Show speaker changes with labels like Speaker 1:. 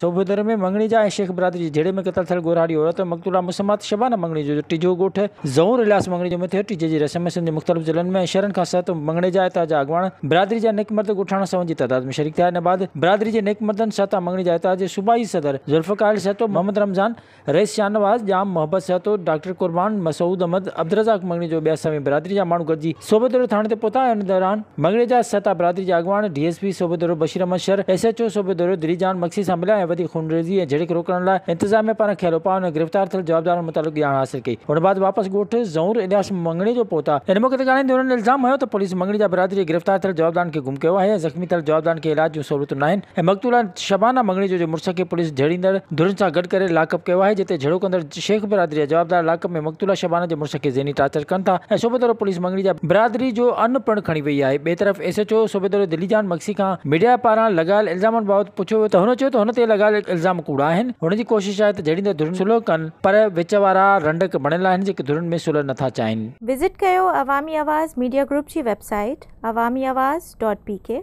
Speaker 1: चौबेदर में मंगनी जा शेख बरादरी जे जहिड़े में क़तल थे गोराड़ी औरत मक़तूला मुसमत शबान मंगनी जो टिजो ॻोठु ज़हूर इलास मंगनी जो थे टीजे की रस्म सिंध जे मुख़्तलिफ़ ज़िलनि में शहरनि का सहत मंगने जाए हितां अगवाण बरादरी जा नेक मर्द सवन की तादाद में शरीक थे बाद बरादरी के नेक सहत मंगनी जाए जा हितां सूबाई सदर जुल्फकाल सहतो मोहम्मद रमज़ान रईस शाहनवाज़ जाम मोहब्बत सहतो डॉक्टर कुर्बान मसूद अहमद अब्दरजाक मंगनी जो ॿिया समेत बरादरी जा मू गॾिजी सोबेदरो थाने ते पहुता ऐं हुन दौरान मंगणे जा सता बरादरी जा अॻवान डीएसपी सोबेदरो Bashir Ahmed Shar S H O सोबेदरो दिलीजान मक्सी से मिला वधी ख़ून रेज़ी ऐं रोकने रोकण इंतजाम में पारां खेलो पा उन्हें गिरफ़्तार थे जवाबदार मुतालिक़ ॼाण हासिल कई उन बाद वापस गोठ ज़हूर इलियास मंगणी जो पहुता इन मौक़े से गाने उन्होंने इल्ज़ाम हो तो पुलिस मंगणी जहा बरादरी गिरफ़्तार थे जवाबदार के गुम कयो है ज़ख़्मी थल जवाबदार के इलाज जो सहूलत ना मक़तूला शबाना मंगणी जो मुड़स के पुलिस झेड़ींदड़ धुरन से गड कर लाकअप किया है जिते झड़ो कंदड़ शेख बरादरी जवाबदार लाकअप में मक़तूला शबाना के मुड़स के ज़हनी टाचर कन था ऐं पुलिस मंगड़ी जहा बरादरी जो अन्न पिणु खी वही है बे तरफ़ एस एच ओ दिल्ली जान मक्सी का मीडिया पारा लॻायल इल्जाम बाबत पुछो तो त ॻाल्हि इल्ज़ाम कूड़ा आहिनि हुन जी कोशिशि आहे त जॾहिं त धुरन सुलह कनि पर विच वारा रंडक बणियल आहिनि जेके धुरन में सुलह नथा चाहिनि विज़िट कयो अवामी आवाज़ मीडिया ग्रुप जी website Awami Awaz dot P के